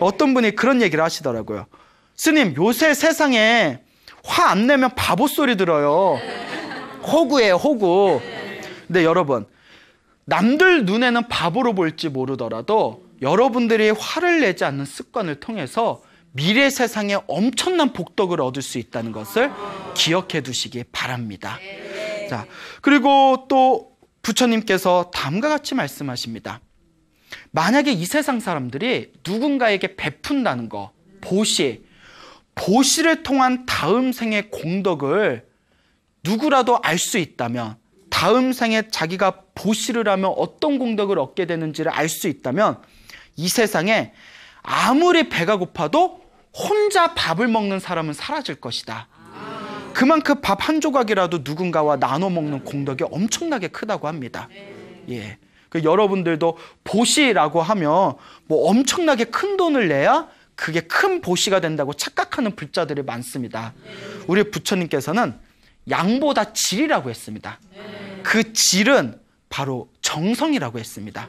어떤 분이 그런 얘기를 하시더라고요. 스님, 요새 세상에 화 안 내면 바보 소리 들어요. 호구예 호구. 근데 여러분, 남들 눈에는 바보로 볼지 모르더라도 여러분들이 화를 내지 않는 습관을 통해서 미래 세상에 엄청난 복덕을 얻을 수 있다는 것을 기억해 두시기 바랍니다. 자, 그리고 또 부처님께서 다음과 같이 말씀하십니다. 만약에 이 세상 사람들이 누군가에게 베푼다는 거, 보시, 보시를 통한 다음 생의 공덕을 누구라도 알 수 있다면, 다음 생에 자기가 보시를 하면 어떤 공덕을 얻게 되는지를 알 수 있다면, 이 세상에 아무리 배가 고파도 혼자 밥을 먹는 사람은 사라질 것이다. 그만큼 밥 한 조각이라도 누군가와 나눠 먹는 공덕이 엄청나게 크다고 합니다. 예. 그 여러분들도 보시라고 하면 뭐 엄청나게 큰 돈을 내야 그게 큰 보시가 된다고 착각하는 불자들이 많습니다. 우리 부처님께서는 양보다 질이라고 했습니다. 그 질은 바로 정성이라고 했습니다.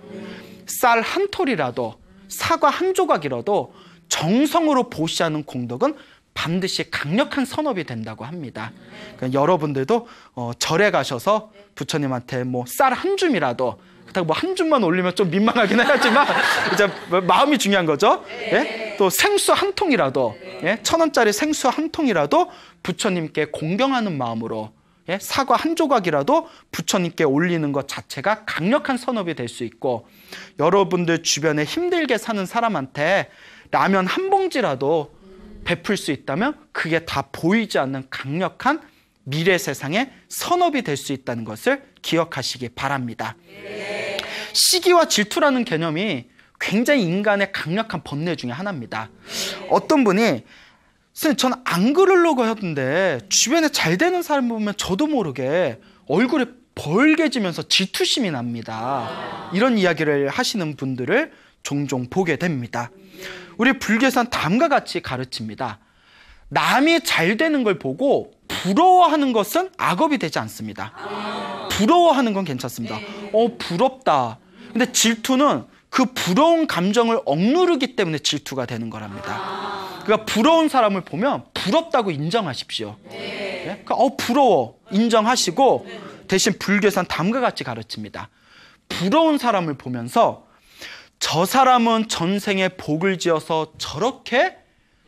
쌀 한 톨이라도 사과 한 조각이라도 정성으로 보시하는 공덕은 반드시 강력한 선업이 된다고 합니다. 그러니까 여러분들도 어, 절에 가셔서 부처님한테 뭐 쌀 한 줌이라도 그렇다고 뭐한 줌만 올리면 좀 민망하긴 하지만 이제 뭐 마음이 중요한 거죠. 네. 예? 또 생수 한 통이라도 예? 천 원짜리 생수 한 통이라도 부처님께 공경하는 마음으로 예? 사과 한 조각이라도 부처님께 올리는 것 자체가 강력한 선업이 될 수 있고 여러분들 주변에 힘들게 사는 사람한테 라면 한 봉지라도 베풀 수 있다면 그게 다 보이지 않는 강력한 미래 세상의 선업이 될 수 있다는 것을 기억하시기 바랍니다. 예. 시기와 질투라는 개념이 굉장히 인간의 강력한 번뇌 중에 하나입니다. 어떤 분이 선생님 저는 안 그러려고 하던데 주변에 잘 되는 사람 보면 저도 모르게 얼굴에 벌게지면서 질투심이 납니다. 이런 이야기를 하시는 분들을 종종 보게 됩니다. 우리 불교에서는 다음과 같이 가르칩니다. 남이 잘 되는 걸 보고 부러워하는 것은 악업이 되지 않습니다. 부러워하는 건 괜찮습니다. 네. 어, 부럽다. 근데 질투는 그 부러운 감정을 억누르기 때문에 질투가 되는 거랍니다. 아. 그러니까 부러운 사람을 보면 부럽다고 인정하십시오. 네. 그러니까 어 부러워 인정하시고 대신 불교에선 다음과 같이 가르칩니다. 부러운 사람을 보면서 저 사람은 전생에 복을 지어서 저렇게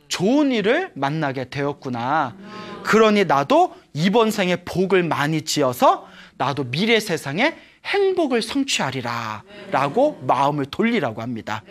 좋은 일을 만나게 되었구나. 그러니 나도 이번 생에 복을 많이 지어서 나도 미래 세상에 행복을 성취하리라 라고 마음을 돌리라고 합니다.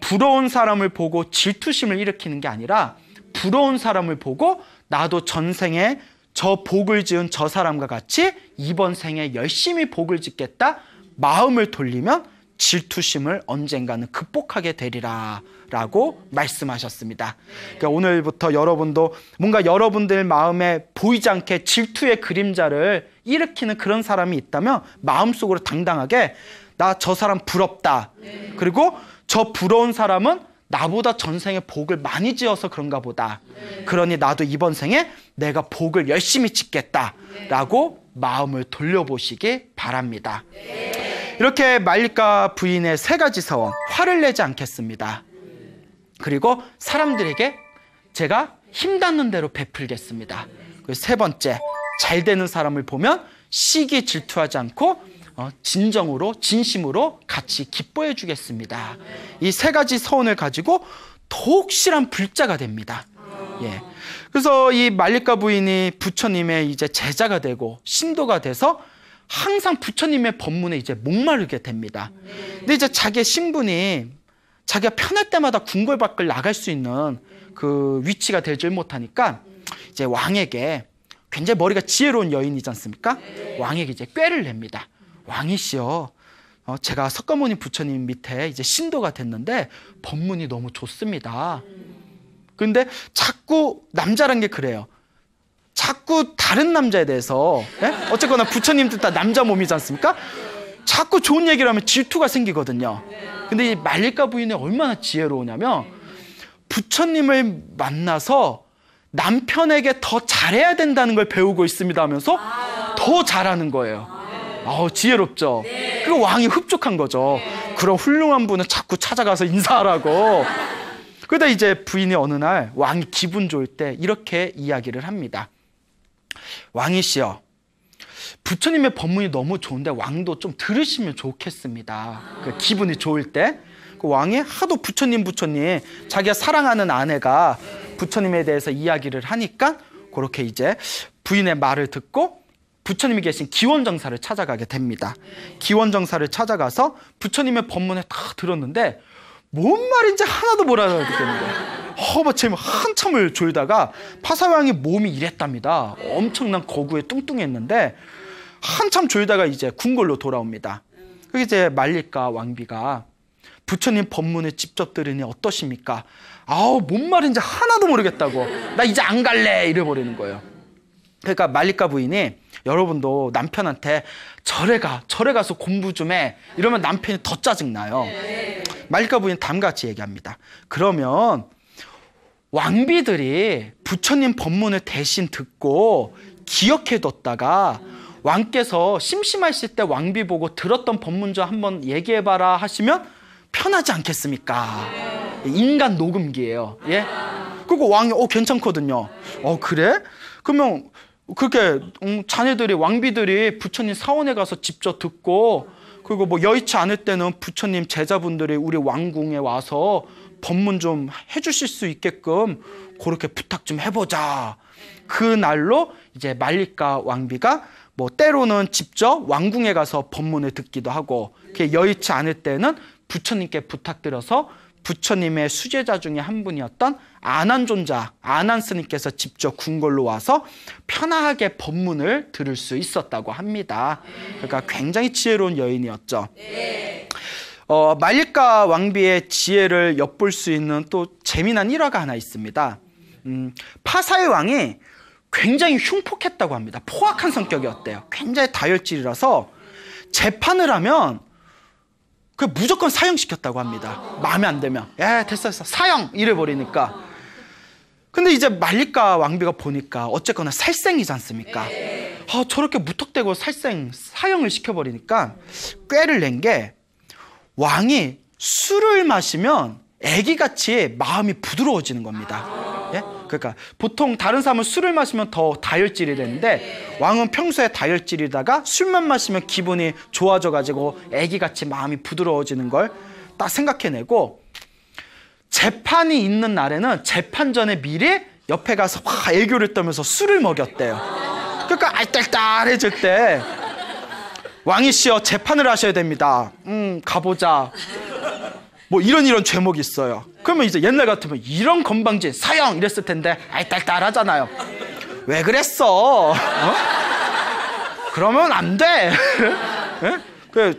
부러운 사람을 보고 질투심을 일으키는 게 아니라 부러운 사람을 보고 나도 전생에 저 복을 지은 저 사람과 같이 이번 생에 열심히 복을 짓겠다 마음을 돌리면 질투심을 언젠가는 극복하게 되리라 라고 말씀하셨습니다. 그러니까 오늘부터 여러분도 뭔가 여러분들 마음에 보이지 않게 질투의 그림자를 일으키는 그런 사람이 있다면 마음속으로 당당하게 나 저 사람 부럽다. 그리고 저 부러운 사람은 나보다 전생에 복을 많이 지어서 그런가 보다. 그러니 나도 이번 생에 내가 복을 열심히 짓겠다라고 마음을 돌려보시기 바랍니다. 이렇게 말리까 부인의 세 가지 서원, 화를 내지 않겠습니다. 그리고 사람들에게 제가 힘 닿는 대로 베풀겠습니다. 그리고 세 번째, 잘 되는 사람을 보면 시기 질투하지 않고 어, 진정으로 진심으로 같이 기뻐해 주겠습니다. 이 세 가지 서원을 가지고 더욱 실한 불자가 됩니다. 예. 그래서 이 말리카 부인이 부처님의 이제 제자가 되고 신도가 돼서 항상 부처님의 법문에 이제 목마르게 됩니다. 근데 이제 자기의 신분이 자기가 편할 때마다 궁궐 밖을 나갈 수 있는 그 위치가 되질 못하니까 이제 왕에게 굉장히 머리가 지혜로운 여인이지 않습니까? 네. 왕에게 이제 꾀를 냅니다. 왕이시여, 어, 제가 석가모니 부처님 밑에 이제 신도가 됐는데 법문이 너무 좋습니다. 근데 자꾸 남자란 게 그래요. 자꾸 다른 남자에 대해서 예? 어쨌거나 부처님 뜻다 남자 몸이지 않습니까? 자꾸 좋은 얘기를 하면 질투가 생기거든요. 근데 이 말릴까 부인이 얼마나 지혜로우냐면 부처님을 만나서 남편에게 더 잘해야 된다는 걸 배우고 있습니다 하면서 아. 더 잘하는 거예요. 네. 아우 지혜롭죠. 네. 그 왕이 흡족한 거죠. 네. 그런 훌륭한 분은 자꾸 찾아가서 인사하라고. 그러다 이제 부인이 어느 날 왕이 기분 좋을 때 이렇게 이야기를 합니다. 왕이시여, 부처님의 법문이 너무 좋은데 왕도 좀 들으시면 좋겠습니다. 그 기분이 좋을 때. 그 왕이 하도 부처님 부처님 자기가 사랑하는 아내가 부처님에 대해서 이야기를 하니까 그렇게 이제 부인의 말을 듣고 부처님이 계신 기원정사를 찾아가게 됩니다. 기원정사를 찾아가서 부처님의 법문에 다 들었는데 뭔 말인지 하나도 못 알아듣겠는데 허버침 한참을 졸다가 파사왕의 몸이 이랬답니다. 엄청난 거구에 뚱뚱했는데 한참 졸다가 이제 궁궐로 돌아옵니다. 그게 이제 말릴까 왕비가 부처님 법문에 직접 들으니 어떠십니까? 아우 뭔 말인지 하나도 모르겠다고 나 이제 안 갈래 이래버리는 거예요. 그러니까 말리카 부인이 여러분도 남편한테 절에 가 절에 가서 공부 좀 해 이러면 남편이 더 짜증나요. 말리카 부인 다같이 얘기합니다. 그러면 왕비들이 부처님 법문을 대신 듣고 기억해뒀다가 왕께서 심심하실 때 왕비 보고 들었던 법문 좀 한번 얘기해봐라 하시면 편하지 않겠습니까? 인간 녹음기예요. 예? 그리고 왕이 어 괜찮거든요. 어 그래? 그러면 그렇게 음, 자네들이 왕비들이 부처님 사원에 가서 직접 듣고 그리고 뭐 여의치 않을 때는 부처님 제자분들이 우리 왕궁에 와서 법문 좀 해주실 수 있게끔 그렇게 부탁 좀 해보자. 그 날로 이제 말리까 왕비가 뭐 때로는 직접 왕궁에 가서 법문을 듣기도 하고 그 여의치 않을 때는 부처님께 부탁드려서 부처님의 수제자 중에 한 분이었던 아난존자 아난스님께서 직접 궁궐로 와서 편하게 법문을 들을 수 있었다고 합니다. 그러니까 굉장히 지혜로운 여인이었죠. 어, 말릴까 왕비의 지혜를 엿볼 수 있는 또 재미난 일화가 하나 있습니다. 음, 파사의 왕이 굉장히 흉폭했다고 합니다. 포악한 성격이었대요. 굉장히 다혈질이라서 재판을 하면 그 무조건 사형시켰다고 합니다. 마음에 안 들면. 에 예, 됐어 됐어 사형 이래버리니까. 근데 이제 말릴까 왕비가 보니까 어쨌거나 살생이지 않습니까? 아 저렇게 무턱대고 살생 사형을 시켜버리니까 꾀를 낸 게 왕이 술을 마시면 애기같이 마음이 부드러워지는 겁니다. 예? 그러니까 보통 다른 사람은 술을 마시면 더 다혈질이 되는데 왕은 평소에 다혈질이다가 술만 마시면 기분이 좋아져 가지고 애기같이 마음이 부드러워지는 걸 딱 생각해내고 재판이 있는 날에는 재판 전에 미리 옆에 가서 확 애교를 떠면서 술을 먹였대요. 그러니까 알딸딸해질 때 왕이 씨여 재판을 하셔야 됩니다. 음 가보자. 뭐 이런 이런 죄목이 있어요. 그러면 이제 옛날 같으면 이런 건방진 사형 이랬을 텐데 아이 딸딸 하잖아요. 왜 그랬어? 어? 그러면 안 돼. 네?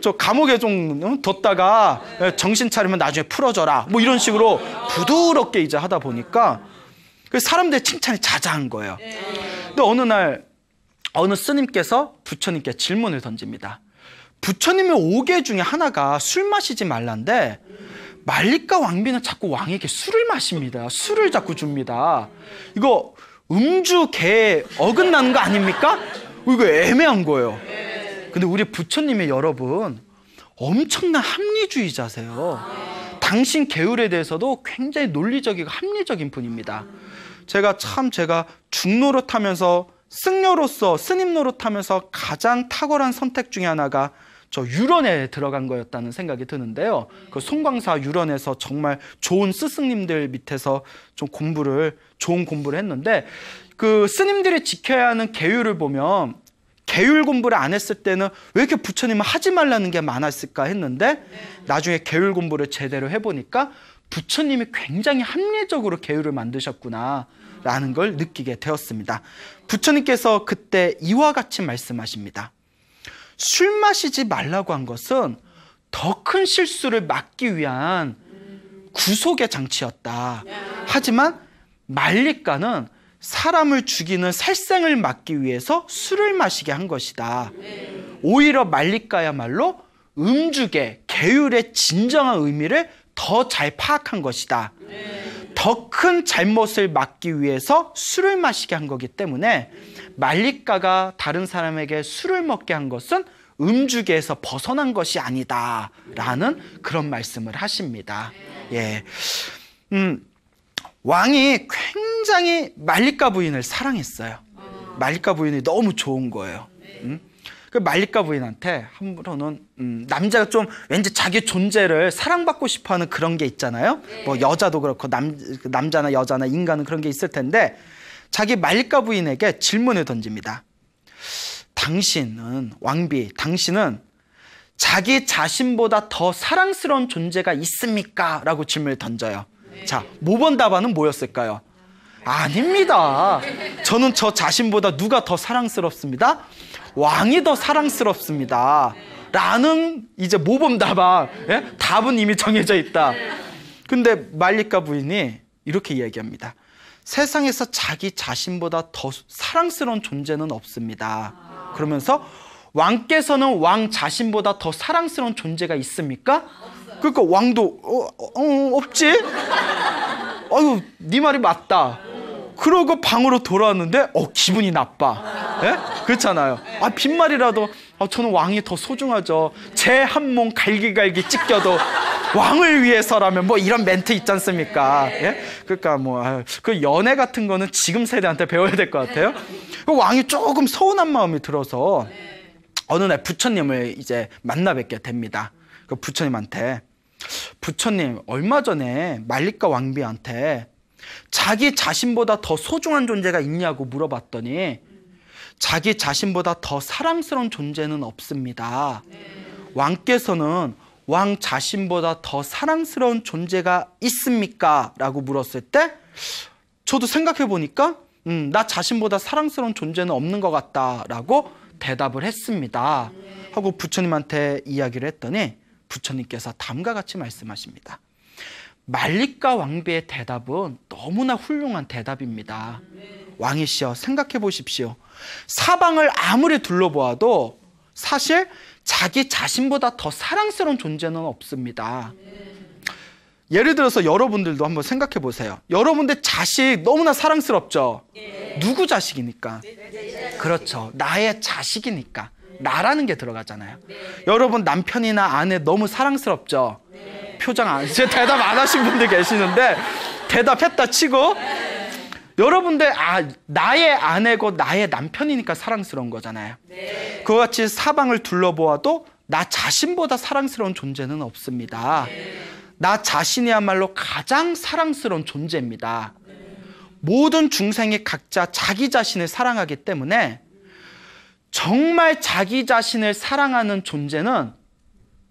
저 감옥에 좀 어? 뒀다가 예, 정신 차리면 나중에 풀어줘라. 뭐 이런 식으로 부드럽게 이제 하다 보니까 그 사람들의 칭찬이 자자한 거예요. 네. 근데 어느 날 어느 스님께서 부처님께 질문을 던집니다. 부처님의 오계 중에 하나가 술 마시지 말란데 말리까 왕비는 자꾸 왕에게 술을 마십니다. 술을 자꾸 줍니다. 이거 음주 개 어긋나는 거 아닙니까? 어, 이거 애매한 거예요. 근데 우리 부처님의 여러분 엄청난 합리주의자세요. 당신 계율에 대해서도 굉장히 논리적이고 합리적인 분입니다. 제가 참 제가 중노릇 하면서 승려로서 스님 노릇 하면서 가장 탁월한 선택 중에 하나가 저 유런에 들어간 거였다는 생각이 드는데요. 그 송광사 유런에서 정말 좋은 스승님들 밑에서 좀 공부를 좋은 공부를 했는데 그 스님들이 지켜야 하는 계율을 보면 계율 공부를 안 했을 때는 왜 이렇게 부처님은 하지 말라는 게 많았을까 했는데 나중에 계율 공부를 제대로 해보니까 부처님이 굉장히 합리적으로 계율을 만드셨구나 라는 걸 느끼게 되었습니다. 부처님께서 그때 이와 같이 말씀하십니다. 술 마시지 말라고 한 것은 더 큰 실수를 막기 위한 구속의 장치였다. 하지만 말리가는 사람을 죽이는 살생을 막기 위해서 술을 마시게 한 것이다. 오히려 말리가야말로 음주계, 계율의 진정한 의미를 더 잘 파악한 것이다. 더 큰 잘못을 막기 위해서 술을 마시게 한 거기 때문에 말리가가 다른 사람에게 술을 먹게 한 것은 음주계에서 벗어난 것이 아니다라는 그런 말씀을 하십니다. 예. 음, 왕이 굉장히 말리가 부인을 사랑했어요. 말리가 부인이 너무 좋은 거예요. 음? 그 말리가 부인한테 함부로는 음, 남자가 좀 왠지 자기 존재를 사랑받고 싶어하는 그런 게 있잖아요. 뭐 여자도 그렇고 남 그 남자나 여자나 인간은 그런 게 있을 텐데 자기 말가 부인에게 질문을 던집니다. 당신은 왕비, 당신은 자기 자신보다 더 사랑스러운 존재가 있습니까? 라고 질문을 던져요. 네. 자, 모번 답안은 뭐였을까요? 아닙니다. 저는 저 자신보다 누가 더 사랑스럽습니다? 왕이 더 사랑스럽습니다. 라는 이제 모범 답안, 예? 답은 이미 정해져 있다. 근데 말리카 부인이 이렇게 이야기합니다. 세상에서 자기 자신보다 더 사랑스러운 존재는 없습니다. 그러면서 왕께서는 왕 자신보다 더 사랑스러운 존재가 있습니까? 없어요. 그러니까 왕도 어, 어, 어, 없지? 아유, 네 말이 맞다. 그러고 방으로 돌아왔는데 어 기분이 나빠. 예? 그렇잖아요. 아 빈말이라도 아, 저는 왕이 더 소중하죠. 제 한 몸 갈기갈기 찢겨도 왕을 위해서라면 뭐 이런 멘트 있지 않습니까? 예? 그러니까 뭐그 아, 연애 같은 거는 지금 세대한테 배워야 될 것 같아요. 그 왕이 조금 서운한 마음이 들어서 어느 날 부처님을 이제 만나 뵙게 됩니다. 그 부처님한테 부처님 얼마 전에 말리카 왕비한테 자기 자신보다 더 소중한 존재가 있냐고 물어봤더니 자기 자신보다 더 사랑스러운 존재는 없습니다. 왕께서는 왕 자신보다 더 사랑스러운 존재가 있습니까? 라고 물었을 때 저도 생각해 보니까 음, 나 자신보다 사랑스러운 존재는 없는 것 같다라고 대답을 했습니다. 하고 부처님한테 이야기를 했더니 부처님께서 다과 같이 말씀하십니다. 말리까 왕비의 대답은 너무나 훌륭한 대답입니다. 왕이시여 생각해 보십시오. 사방을 아무리 둘러보아도 사실 자기 자신보다 더 사랑스러운 존재는 없습니다. 예를 들어서 여러분들도 한번 생각해 보세요. 여러분들 자식 너무나 사랑스럽죠? 누구 자식이니까? 그렇죠. 나의 자식이니까. 나라는 게 들어가잖아요. 여러분 남편이나 아내 너무 사랑스럽죠? 표정 안, 대답 안 하신 분들 계시는데 대답했다 치고 여러분들 아 나의 아내고 나의 남편이니까 사랑스러운 거잖아요. 네. 그와 같이 사방을 둘러보아도 나 자신보다 사랑스러운 존재는 없습니다. 네. 나 자신이야말로 가장 사랑스러운 존재입니다. 네. 모든 중생이 각자 자기 자신을 사랑하기 때문에 정말 자기 자신을 사랑하는 존재는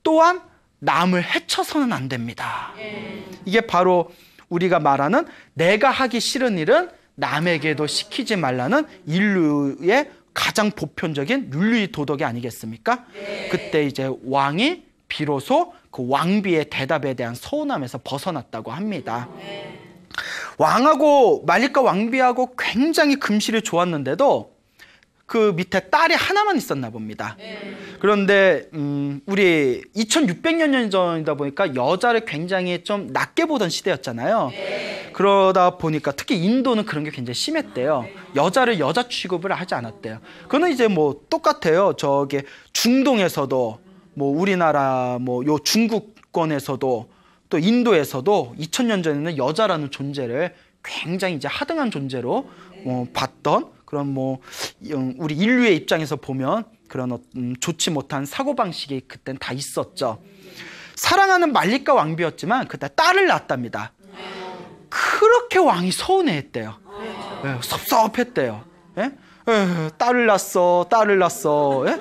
또한 남을 해쳐서는 안 됩니다. 네. 이게 바로 우리가 말하는 내가 하기 싫은 일은 남에게도 시키지 말라는 인류의 가장 보편적인 윤리 도덕이 아니겠습니까? 네. 그때 이제 왕이 비로소 그 왕비의 대답에 대한 서운함에서 벗어났다고 합니다. 네. 왕하고 말리카 왕비하고 굉장히 금실이 좋았는데도 그 밑에 딸이 하나만 있었나 봅니다. 네. 그런데 음, 우리 2600년 전이다 보니까 여자를 굉장히 좀 낮게 보던 시대였잖아요. 네. 그러다 보니까 특히 인도는 그런 게 굉장히 심했대요. 아, 네. 여자를 여자 취급을 하지 않았대요. 그거는 이제 뭐 똑같아요. 저게 중동에서도 뭐 우리나라 뭐 요 중국권에서도 또 인도에서도 2000년 전에는 여자라는 존재를 굉장히 이제 하등한 존재로 뭐 봤던 그런 뭐 우리 인류의 입장에서 보면 그런 어, 음, 좋지 못한 사고방식이 그땐 다 있었죠. 사랑하는 말리카 왕비였지만 그때 딸을 낳았답니다. 그렇게 왕이 서운해했대요. 예, 섭섭했대요. 예? 예, 딸을 낳았어, 딸을 낳았어. 예?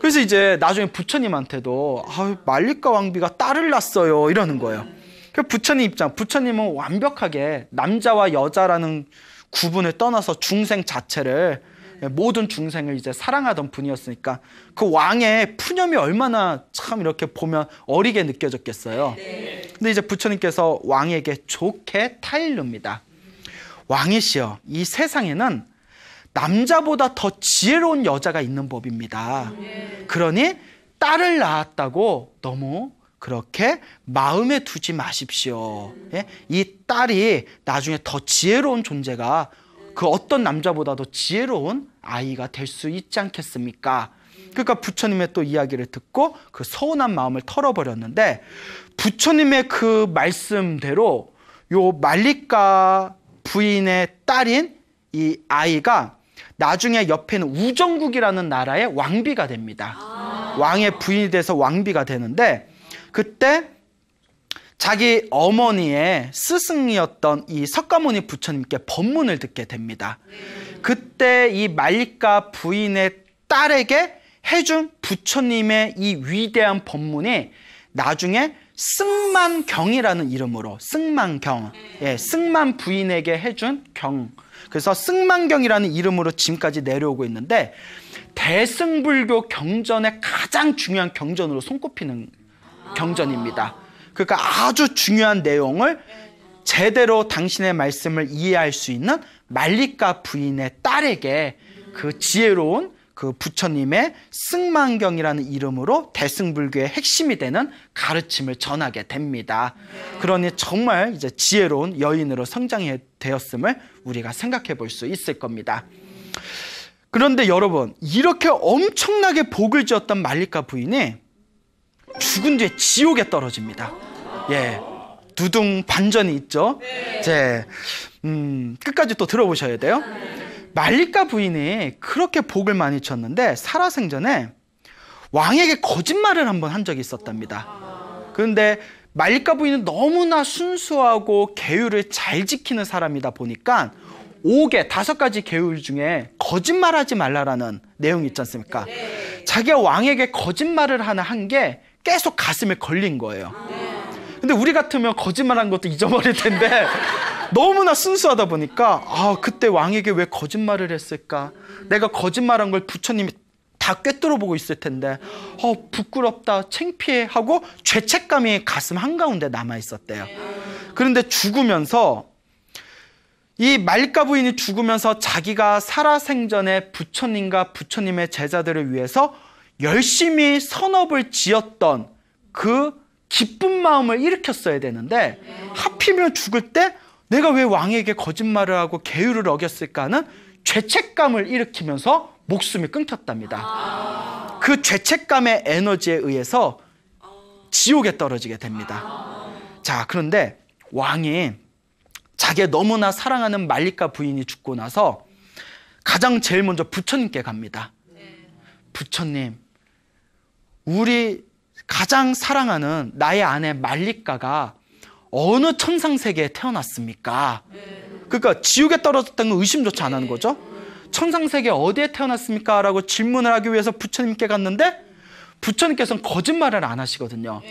그래서 이제 나중에 부처님한테도 아, 말리카 왕비가 딸을 낳았어요 이러는 거예요. 그 부처님 입장, 부처님은 완벽하게 남자와 여자라는 구분을 떠나서 중생 자체를 모든 중생을 이제 사랑하던 분이었으니까 그 왕의 푸념이 얼마나 참 이렇게 보면 어리게 느껴졌겠어요. 근데 이제 부처님께서 왕에게 좋게 타일릅니다. 왕이시여, 이 세상에는 남자보다 더 지혜로운 여자가 있는 법입니다. 그러니 딸을 낳았다고 너무 그렇게 마음에 두지 마십시오. 예? 이 딸이 나중에 더 지혜로운 존재가 그 어떤 남자보다도 지혜로운 아이가 될 수 있지 않겠습니까? 그러니까 부처님의 또 이야기를 듣고 그 서운한 마음을 털어버렸는데 부처님의 그 말씀대로 요 말리까 부인의 딸인 이 아이가 나중에 옆에 는 우정국이라는 나라의 왕비가 됩니다. 아~ 왕의 부인이 돼서 왕비가 되는데 그때 자기 어머니의 스승이었던 이 석가모니 부처님께 법문을 듣게 됩니다. 그때 이 말리카 부인의 딸에게 해준 부처님의 이 위대한 법문이 나중에 승만경이라는 이름으로 승만경, 예, 승만 부인에게 해준 경. 그래서 승만경이라는 이름으로 지금까지 내려오고 있는데 대승불교 경전의 가장 중요한 경전으로 손꼽히는 경전입니다. 그러니까 아주 중요한 내용을 제대로 당신의 말씀을 이해할 수 있는 말리카 부인의 딸에게 그 지혜로운 그 부처님의 승만경이라는 이름으로 대승불교의 핵심이 되는 가르침을 전하게 됩니다. 그러니 정말 이제 지혜로운 여인으로 성장해 되었음을 우리가 생각해 볼 수 있을 겁니다. 그런데 여러분, 이렇게 엄청나게 복을 지었던 말리카 부인이 죽은 뒤에 지옥에 떨어집니다. 예. 두둥 반전이 있죠. 네. 음, 끝까지 또 들어보셔야 돼요. 말리카 부인이 그렇게 복을 많이 쳤는데 살아생전에 왕에게 거짓말을 한 번 한 적이 있었답니다. 그런데 말리카 부인은 너무나 순수하고 계율을 잘 지키는 사람이다 보니까 옥에 다섯 가지 계율 중에 거짓말하지 말라라는 내용이 있지 않습니까? 자기가 왕에게 거짓말을 하나 한게 계속 가슴에 걸린 거예요. 근데 우리 같으면 거짓말한 것도 잊어버릴 텐데 너무나 순수하다 보니까 아 그때 왕에게 왜 거짓말을 했을까? 내가 거짓말한 걸 부처님이 다 꿰뚫어 보고 있을 텐데 어 부끄럽다 창피해 하고 죄책감이 가슴 한가운데 남아 있었대요. 그런데 죽으면서 이 말가 부인이 죽으면서 자기가 살아생전에 부처님과 부처님의 제자들을 위해서 열심히 선업을 지었던 그 기쁜 마음을 일으켰어야 되는데 하필이면 죽을 때 내가 왜 왕에게 거짓말을 하고 계율을 어겼을까는 죄책감을 일으키면서 목숨이 끊겼답니다. 그 죄책감의 에너지에 의해서 지옥에 떨어지게 됩니다. 자, 그런데 왕이 자기 너무나 사랑하는 말리카 부인이 죽고 나서 가장 제일 먼저 부처님께 갑니다. 부처님, 우리 가장 사랑하는 나의 아내 말리카가 어느 천상 세계에 태어났습니까? 그러니까 지옥에 떨어졌다는 건 의심조차 안 하는 거죠. 천상 세계 어디에 태어났습니까? 라고 질문을 하기 위해서 부처님께 갔는데 부처님께서는 거짓말을 안 하시거든요.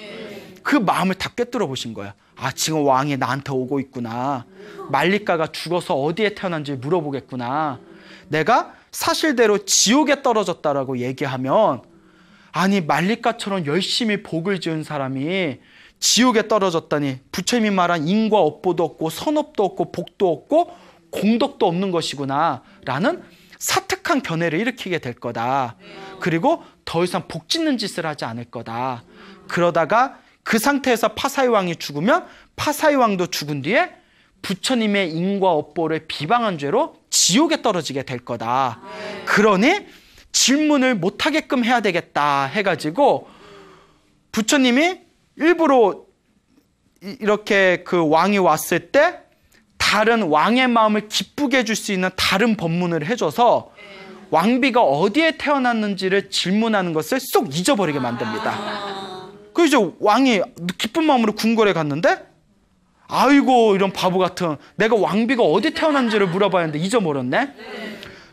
그 마음을 다 꿰뚫어 보신 거예요. 아, 지금 왕이 나한테 오고 있구나. 말리카가 죽어서 어디에 태어난지 물어보겠구나. 내가 사실대로 지옥에 떨어졌다라고 얘기하면 아니 말리카처럼 열심히 복을 지은 사람이 지옥에 떨어졌다니 부처님이 말한 인과 업보도 없고 선업도 없고 복도 없고 공덕도 없는 것이구나 라는 사특한 견해를 일으키게 될 거다. 그리고 더 이상 복 짓는 짓을 하지 않을 거다. 그러다가 그 상태에서 파사이 왕이 죽으면 파사이 왕도 죽은 뒤에 부처님의 인과 업보를 비방한 죄로 지옥에 떨어지게 될 거다. 그러니 질문을 못하게끔 해야 되겠다 해가지고 부처님이 일부러 이렇게 그 왕이 왔을 때 다른 왕의 마음을 기쁘게 해줄 수 있는 다른 법문을 해줘서 왕비가 어디에 태어났는지를 질문하는 것을 쏙 잊어버리게 만듭니다. 그래서 왕이 기쁜 마음으로 궁궐에 갔는데 아이고 이런 바보 같은 내가 왕비가 어디 태어난지를 물어봐야 하는데 잊어버렸네.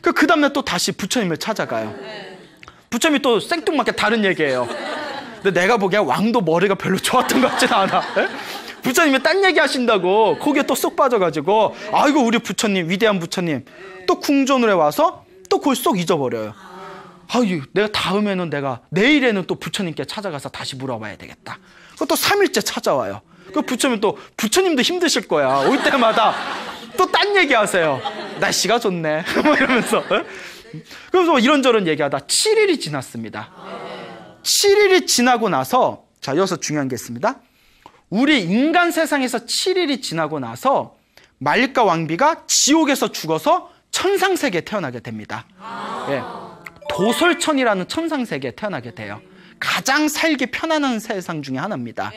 그, 그 다음날 또 다시 부처님을 찾아가요. 부처님이 또 생뚱맞게 다른 얘기예요. 근데 내가 보기에 왕도 머리가 별로 좋았던 것 같진 않아. 예? 부처님이 딴 얘기 하신다고 거기에 또 쏙 빠져가지고 아이고 우리 부처님 위대한 부처님 또 궁전으로 와서 또 그걸 쏙 잊어버려요. 아유 내가 다음에는 내가 내일에는 또 부처님께 찾아가서 다시 물어봐야 되겠다. 그것도 삼일째 찾아와요. 그 부처님 또 부처님도 힘드실 거야. 올 때마다 또딴 얘기하세요. 날씨가 좋네. 뭐 이러면서. 그래서 이런저런 얘기하다 7일이 지났습니다. 7일이 지나고 나서 자 여기서 중요한 게 있습니다. 우리 인간 세상에서 7일이 지나고 나서 말리 왕비가 지옥에서 죽어서 천상 세계에 태어나게 됩니다. 예. 도설천이라는 천상 세계에 태어나게 돼요. 가장 살기 편안한 세상 중에 하나입니다.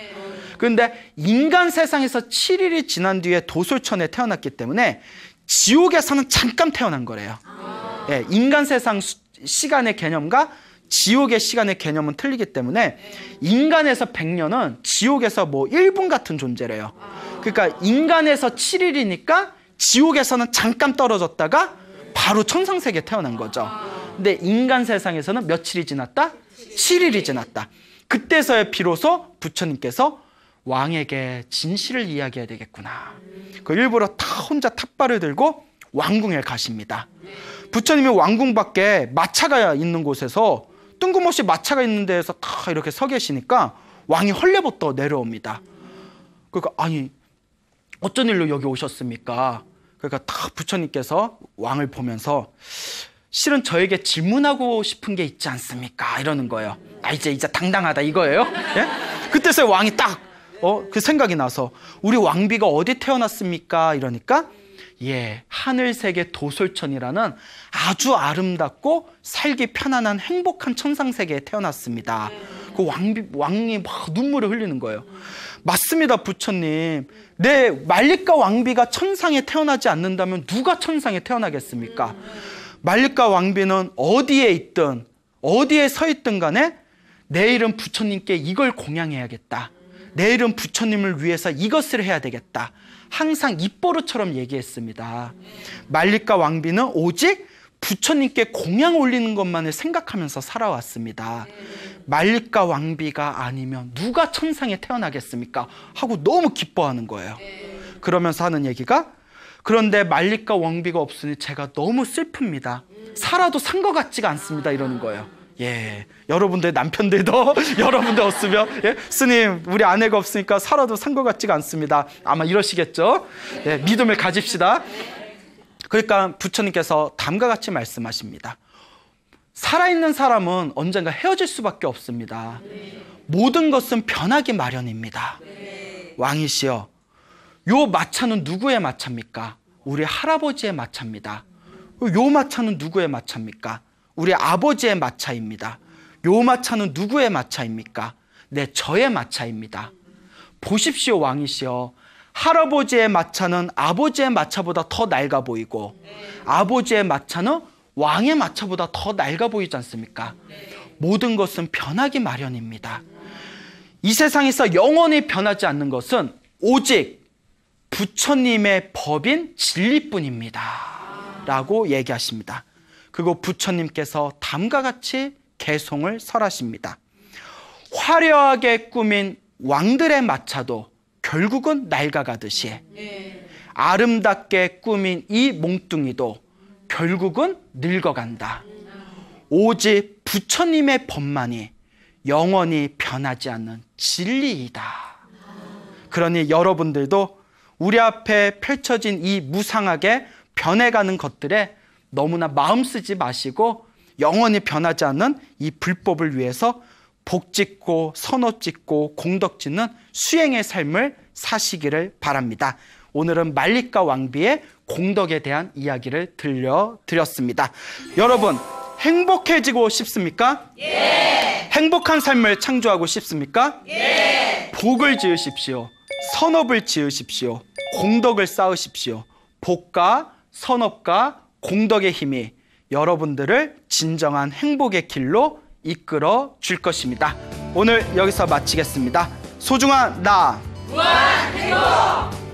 그런데 인간 세상에서 7일이 지난 뒤에 도솔천에 태어났기 때문에 지옥에서는 잠깐 태어난 거래요. 아. 예, 인간 세상 수, 시간의 개념과 지옥의 시간의 개념은 틀리기 때문에 네. 인간에서 100년은 지옥에서 뭐 1분 같은 존재래요. 아. 그러니까 인간에서 7일이니까 지옥에서는 잠깐 떨어졌다가 바로 천상세계 태어난 거죠. 아. 근데 인간 세상에서는 며칠이 지났다? 7일이 지났다. 그때서야 비로소 부처님께서 왕에게 진실을 이야기해야 되겠구나. 그 일부러 다 혼자 탑발을 들고 왕궁에 가십니다. 부처님이 왕궁 밖에 마차가 있는 곳에서 뜬금없이 마차가 있는 데에서 다 이렇게 서 계시니까 왕이 헐레부터 내려옵니다. 그러니까 아니 어쩐 일로 여기 오셨습니까? 그러니까 다 부처님께서 왕을 보면서 실은 저에게 질문하고 싶은 게 있지 않습니까? 이러는 거예요. 아 이제 이제 당당하다 이거예요. 예? 그때서 왕이 딱 어, 그 생각이 나서 우리 왕비가 어디 태어났습니까? 이러니까 예, 하늘색의 도솔천이라는 아주 아름답고 살기 편안한 행복한 천상세계에 태어났습니다. 그 왕비, 왕이 막 눈물을 흘리는 거예요. 맞습니다, 부처님. 내 네, 말리까 왕비가 천상에 태어나지 않는다면 누가 천상에 태어나겠습니까? 말리까 왕비는 어디에 있든 어디에 서 있든 간에 내일은 부처님께 이걸 공양해야겠다. 내일은 부처님을 위해서 이것을 해야 되겠다. 항상 입버릇처럼 얘기했습니다. 말리카 왕비는 오직 부처님께 공양 올리는 것만을 생각하면서 살아왔습니다. 말리카 왕비가 아니면 누가 천상에 태어나겠습니까? 하고 너무 기뻐하는 거예요. 그러면서 하는 얘기가 그런데 말리카 왕비가 없으니 제가 너무 슬픕니다. 살아도 산 것 같지가 않습니다. 이러는 거예요. 예, 여러분들 남편들도 여러분들 없으면 예? 스님 우리 아내가 없으니까 살아도 산 것 같지가 않습니다. 아마 이러시겠죠. 예, 믿음을 가집시다. 그러니까 부처님께서 다과 같이 말씀하십니다. 살아있는 사람은 언젠가 헤어질 수밖에 없습니다. 모든 것은 변하기 마련입니다. 왕이시여, 요 마차는 누구의 마차입니까? 우리 할아버지의 마차입니다. 요 마차는 누구의 마차입니까? 우리 아버지의 마차입니다. 요 마차는 누구의 마차입니까? 네, 저의 마차입니다. 보십시오, 왕이시여. 할아버지의 마차는 아버지의 마차보다 더 낡아 보이고 네. 아버지의 마차는 왕의 마차보다 더 낡아 보이지 않습니까? 네. 모든 것은 변하기 마련입니다. 이 세상에서 영원히 변하지 않는 것은 오직 부처님의 법인 진리뿐입니다. 라고 얘기하십니다. 그리고 부처님께서 담과 같이 개송을 설하십니다. 화려하게 꾸민 왕들의 마차도 결국은 낡아가듯이 아름답게 꾸민 이 몽뚱이도 결국은 늙어간다. 오직 부처님의 법만이 영원히 변하지 않는 진리이다. 그러니 여러분들도 우리 앞에 펼쳐진 이 무상하게 변해가는 것들에 너무나 마음 쓰지 마시고 영원히 변하지 않는 이 불법을 위해서 복 짓고 선업 짓고 공덕 짓는 수행의 삶을 사시기를 바랍니다. 오늘은 말리카 왕비의 공덕에 대한 이야기를 들려드렸습니다. 여러분 행복해지고 싶습니까? 예. 행복한 삶을 창조하고 싶습니까? 예. 복을 지으십시오. 선업을 지으십시오. 공덕을 쌓으십시오. 복과 선업과 공덕의 힘이 여러분들을 진정한 행복의 길로 이끌어 줄 것입니다. 오늘 여기서 마치겠습니다. 소중한 나! 무한 행복!